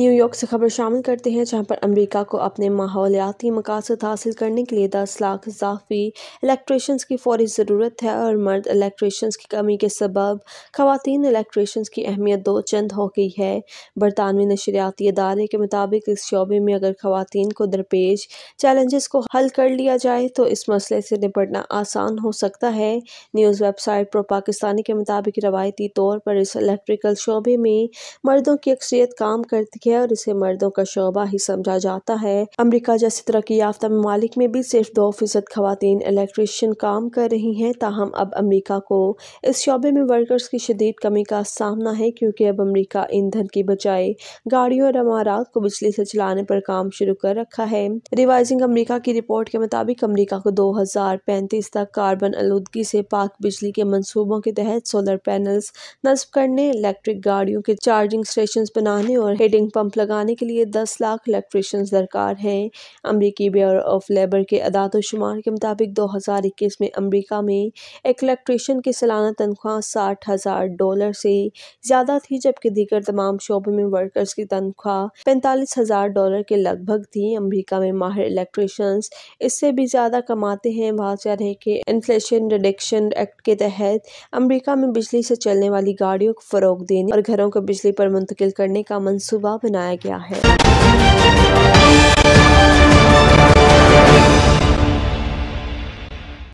New York से खबर शामिल करते हैं जहां पर अमेरिका को अपने माहौलियाती मकासद हासिल करने के लिए दस लाख इजाफी इलेक्ट्रिशंस की फौरी ज़रूरत है और मर्द इलेक्ट्रिशंस की कमी के सबब खातन इलेक्ट्रिशंस की अहमियत दो चंद हो गई है बरतानवी नशरियाती इदारे के मुताबिक इस शोबे में अगर खुतिन को दरपेश चैलेंजेस को हल कर लिया जाए तो इस मसले से निपटना आसान हो सकता है न्यूज़ वेबसाइट प्रो पाकिस्तानी के मुताबिक रवायती तौर पर इस इलेक्ट्रिकल शोबे में मर्दों की अक्सरियत काम करती है और इसे मर्दों का शोबा ही समझा जाता है अमरीका जैसे तरक्की याफ्ता ममालिक में भी सिर्फ दो फीसद खुतिन इलेक्ट्रिशियन काम कर रही हैं ताहम अब अमरीका को इस शोबे में वर्कर्स की शदीद कमी का सामना है क्योंकि अब अमरीका ईंधन की बजाय गाड़ियों और अमारात को बिजली से चलाने पर काम शुरू कर रखा है रिवाइजिंग अमरीका की रिपोर्ट के मुताबिक अमरीका को दो हजार पैंतीस तक कार्बन आलूदगी से पाक बिजली के मनसूबों के तहत सोलर पैनल्स नस्ब करने इलेक्ट्रिक गाड़ियों के चार्जिंग स्टेशन बनाने और हेडिंग पंप लगाने के लिए दस लाख इलेक्ट्रिशंस दरकार हैं अमरीकी ब्यूरो ऑफ लेबर के अदाद शुमार के मुताबिक दो हज़ार इक्कीस में अमरीका में एक इलेक्ट्रिशन की सालाना तनख्वाह साठ हज़ार डॉलर से ज़्यादा थी जबकि दीगर तमाम शोबों में वर्कर्स की तनख्वाह पैंतालीस हज़ार डॉलर के लगभग थी अमरीका में माहिर इलेक्ट्रिशंस इससे भी ज़्यादा कमाते हैं वाजह है कि इन्फ्लेशन रिडक्शन एक्ट के तहत अमरीका में बिजली से चलने वाली गाड़ियों को फ़रोग देने और घरों को बिजली पर मुंतकिल करने का मनसूबा बनाया गया है